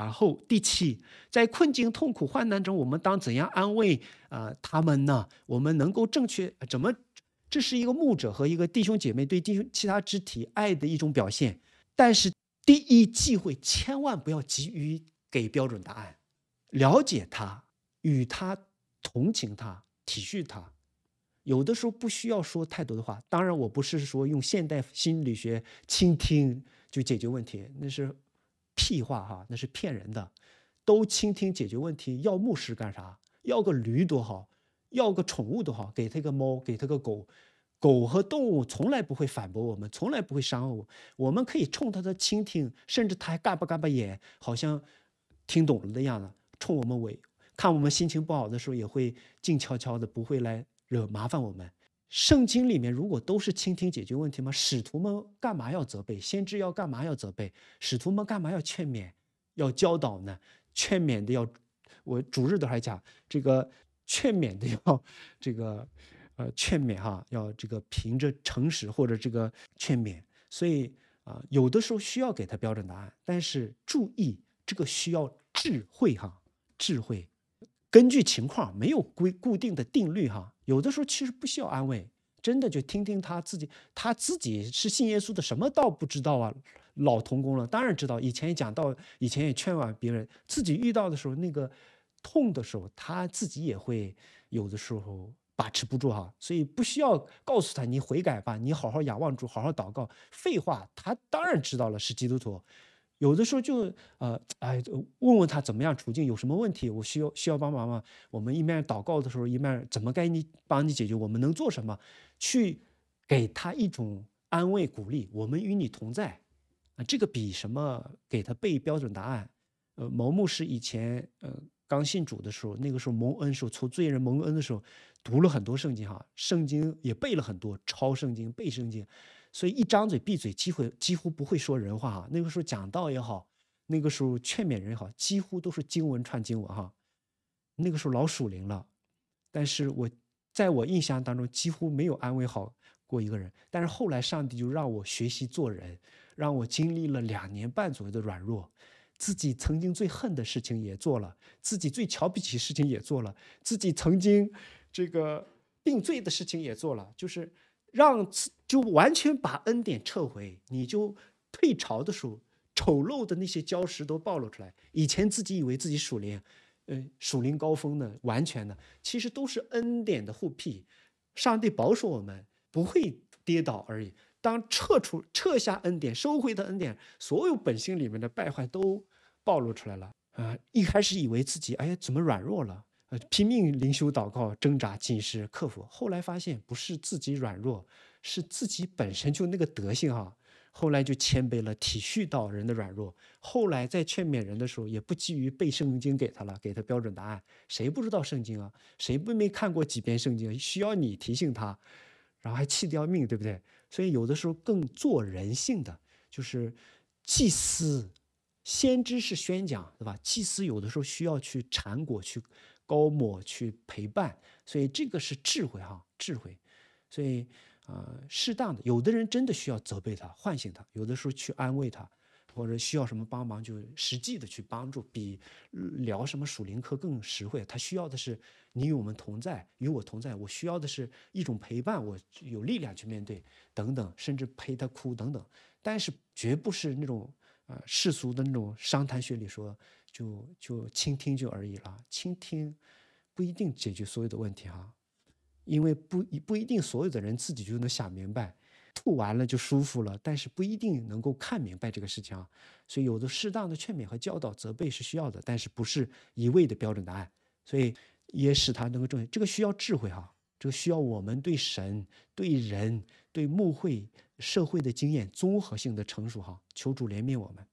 然后第七，在困境、痛苦、患难中，我们当怎样安慰啊他们呢？我们能够正确怎么？这是一个牧者和一个弟兄姐妹对弟兄其他肢体爱的一种表现。但是第一，忌讳千万不要急于给标准答案，了解他，与他同情他，体恤他。有的时候不需要说太多的话。当然，我不是说用现代心理学倾听就解决问题，那是。屁话哈，那是骗人的。都倾听解决问题，要牧师干啥？要个驴多好，要个宠物多好，给他个猫，给他个狗。狗和动物从来不会反驳我们，从来不会伤我。我们可以冲他的倾听，甚至他还嘎巴嘎巴眼，好像听懂了的样子。冲我们尾，看我们心情不好的时候，也会静悄悄的，不会来惹麻烦我们。圣经里面如果都是倾听解决问题吗？使徒们干嘛要责备？先知要干嘛要责备？使徒们干嘛要劝勉、要教导呢？劝勉的要，我主日都还讲这个劝勉的要这个，呃，劝勉哈要这个凭着诚实或者这个劝勉，所以啊，有的时候需要给他标准答案，但是注意这个需要智慧哈，智慧根据情况没有规固定的定律哈。有的时候其实不需要安慰，真的就听听他自己，他自己是信耶稣的，什么倒不知道啊。老童工了，当然知道，以前也讲道，以前也劝慰别人，自己遇到的时候那个痛的时候，他自己也会有的时候把持不住哈，所以不需要告诉他你悔改吧，你好好仰望主，好好祷告。废话，他当然知道了，是基督徒。有的时候就呃哎问问他怎么样处境有什么问题我需要需要帮忙吗？我们一面祷告的时候一面怎么该你帮你解决？我们能做什么？去给他一种安慰鼓励，我们与你同在啊！这个比什么给他背标准答案？呃，萌萌是以前呃刚信主的时候，那个时候蒙恩时候从罪人蒙恩的时候，读了很多圣经哈，圣经也背了很多抄圣经背圣经。所以一张嘴闭嘴，几乎几乎不会说人话哈。那个时候讲道也好，那个时候劝勉人也好，几乎都是经文串经文哈。那个时候老属灵了，但是我在我印象当中几乎没有安慰好过一个人。但是后来上帝就让我学习做人，让我经历了两年半左右的软弱，自己曾经最恨的事情也做了，自己最瞧不起事情也做了，自己曾经这个定罪的事情也做了，就是。让就完全把恩典撤回，你就退潮的时候，丑陋的那些礁石都暴露出来。以前自己以为自己属灵，嗯，属灵高峰的，完全的，其实都是恩典的护庇，上帝保守我们不会跌倒而已。当撤出、撤下恩典、收回的恩典，所有本性里面的败坏都暴露出来了。啊，一开始以为自己，哎呀，怎么软弱了？呃，拼命灵修、祷告、挣扎、进食、克服，后来发现不是自己软弱，是自己本身就那个德性哈。后来就谦卑了，体恤到人的软弱。后来在劝勉人的时候，也不急于背圣经给他了，给他标准答案。谁不知道圣经啊？谁不没看过几遍圣经？需要你提醒他，然后还气得要命，对不对？所以有的时候更做人性的，就是祭司、先知是宣讲，对吧？祭司有的时候需要去缠裹去。高某去陪伴，所以这个是智慧哈，智慧。所以啊，适当的，有的人真的需要责备他，唤醒他；有的时候去安慰他，或者需要什么帮忙，就实际的去帮助，比聊什么属灵课更实惠。他需要的是你与我们同在，与我同在。我需要的是一种陪伴，我有力量去面对等等，甚至陪他哭等等。但是绝不是那种。啊，世俗的那种商谈学里说，就就倾听就而已了。倾听不一定解决所有的问题哈，因为不不一定所有的人自己就能想明白。吐完了就舒服了，但是不一定能够看明白这个事情啊。所以有的适当的劝勉和教导、责备是需要的，但是不是一味的标准答案。所以也使他能够正确，这个需要智慧哈，这个需要我们对神对人。对幕会社会的经验，综合性的成熟，哈，求主怜悯我们。